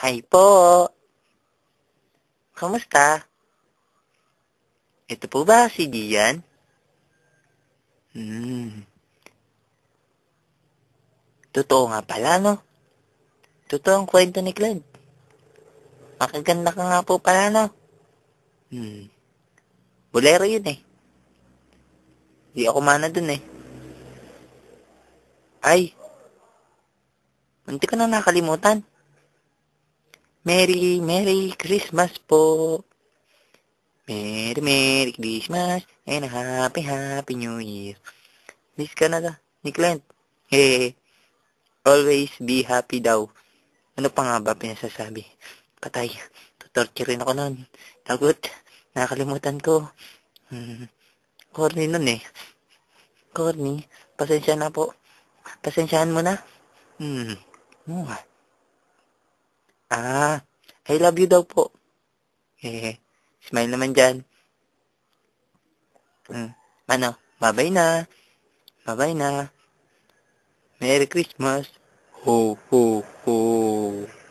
Hi po. Kumusta? Ito po ba si Gian? Hmm. Totoo nga pala, no? Totoo ang kwento ni Clyde. Makaganda ka nga po pala, no? Hmm. Bolero yun eh. Di ako mana dun eh. Ay. Munti ko na nakalimutan. Merry, Merry Christmas po. Merry, Merry Christmas and Happy, Happy New Year. Miss Canada, ni Clint. Hey, eh, always be happy daw. Ano pa nga ba pinasasabi? Patay, tutorturein ako nun. Tagot, nakalimutan ko. Hmm. Corny nun eh. Corny, pasensya na po. Pasensyahan mo na. Hmm. Hmm. Ah, I love you daw po. Hehe. Smile naman dyan. Hmm. Ano, babay na. Babay na. Merry Christmas. Ho, ho, ho.